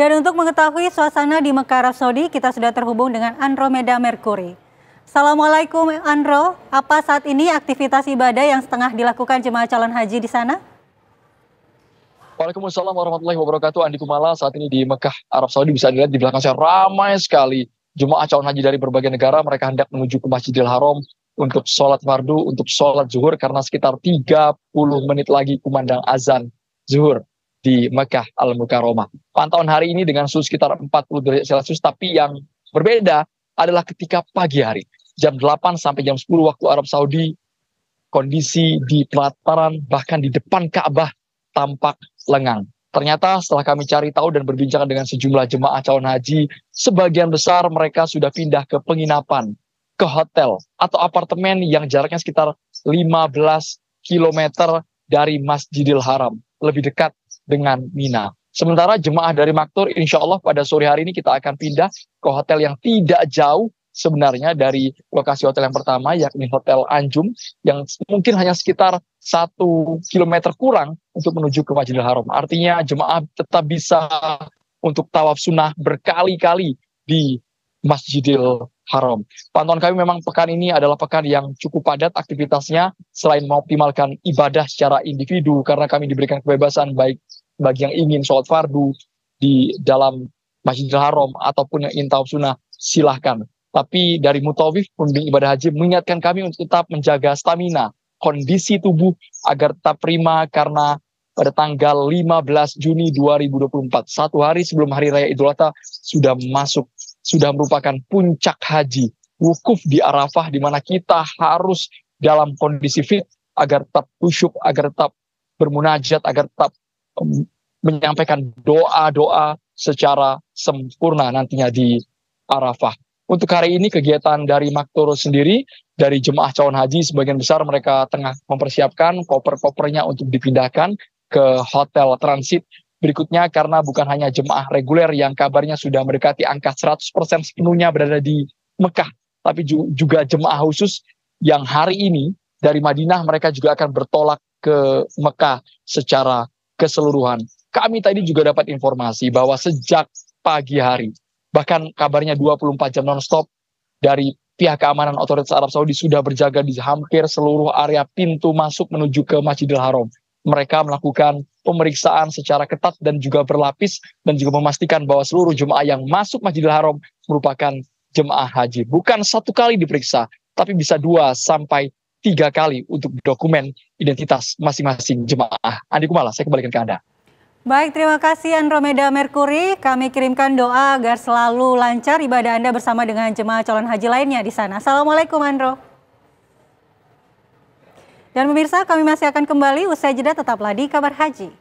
Dan untuk mengetahui suasana di Mekah Arab Saudi, kita sudah terhubung dengan Andromeda Mercury. Assalamualaikum Andro, apa saat ini aktivitas ibadah yang setengah dilakukan jemaah calon haji di sana? Waalaikumsalam warahmatullahi wabarakatuh. Andi Kumala saat ini di Mekah, Arab Saudi bisa dilihat di belakang saya ramai sekali. Jemaah calon haji dari berbagai negara mereka hendak menuju ke Masjidil Haram untuk sholat fardu, untuk sholat zuhur karena sekitar 30 menit lagi kumandang azan zuhur di Mekah Al-Mukarramah. Pantauan hari ini dengan suhu sekitar 40 derajat Celcius tapi yang berbeda adalah ketika pagi hari. Jam 8 sampai jam 10 waktu Arab Saudi kondisi di pelataran bahkan di depan Ka'bah tampak lengang. Ternyata setelah kami cari tahu dan berbincang dengan sejumlah jemaah calon haji, sebagian besar mereka sudah pindah ke penginapan, ke hotel atau apartemen yang jaraknya sekitar 15 km dari Masjidil Haram, lebih dekat dengan Mina. Sementara jemaah dari Maktur, insya Allah pada sore hari ini kita akan pindah ke hotel yang tidak jauh sebenarnya dari lokasi hotel yang pertama, yakni Hotel Anjum, yang mungkin hanya sekitar satu kilometer kurang untuk menuju ke Masjidil Haram. Artinya jemaah tetap bisa untuk tawaf sunnah berkali-kali di Masjidil Haram. Pantauan kami memang pekan ini adalah pekan yang cukup padat aktivitasnya selain mengoptimalkan ibadah secara individu karena kami diberikan kebebasan baik bagi yang ingin sholat fardu di dalam Masjidil Haram ataupun yang ingin sunnah, silahkan. Tapi dari mutawif pembimbing ibadah haji mengingatkan kami untuk tetap menjaga stamina, kondisi tubuh agar tetap prima karena pada tanggal 15 Juni 2024, satu hari sebelum Hari Raya Idul Adha sudah masuk, sudah merupakan puncak haji, wukuf di Arafah di mana kita harus dalam kondisi fit agar tetap khusyuk, agar tetap bermunajat, agar tetap menyampaikan doa-doa secara sempurna nantinya di Arafah. Untuk hari ini kegiatan dari Maktur sendiri dari jemaah calon haji sebagian besar mereka tengah mempersiapkan koper-kopernya untuk dipindahkan ke hotel transit berikutnya karena bukan hanya jemaah reguler yang kabarnya sudah mendekati angka 100% sepenuhnya berada di Mekah, tapi juga jemaah khusus yang hari ini dari Madinah mereka juga akan bertolak ke Mekah secara keseluruhan. Kami tadi juga dapat informasi bahwa sejak pagi hari, bahkan kabarnya 24 jam nonstop dari pihak keamanan otoritas Arab Saudi sudah berjaga di hampir seluruh area pintu masuk menuju ke Masjidil Haram. Mereka melakukan pemeriksaan secara ketat dan juga berlapis dan juga memastikan bahwa seluruh jemaah yang masuk Masjidil Haram merupakan jemaah haji. Bukan satu kali diperiksa, tapi bisa dua sampai tiga kali untuk dokumen identitas masing-masing jemaah. Andi Kumala, saya kembalikan ke Anda. Baik, terima kasih Andromeda Mercury. Kami kirimkan doa agar selalu lancar ibadah Anda bersama dengan jemaah calon haji lainnya di sana. Assalamualaikum Andro. Dan pemirsa, kami masih akan kembali usai jeda tetaplah di Kabar Haji.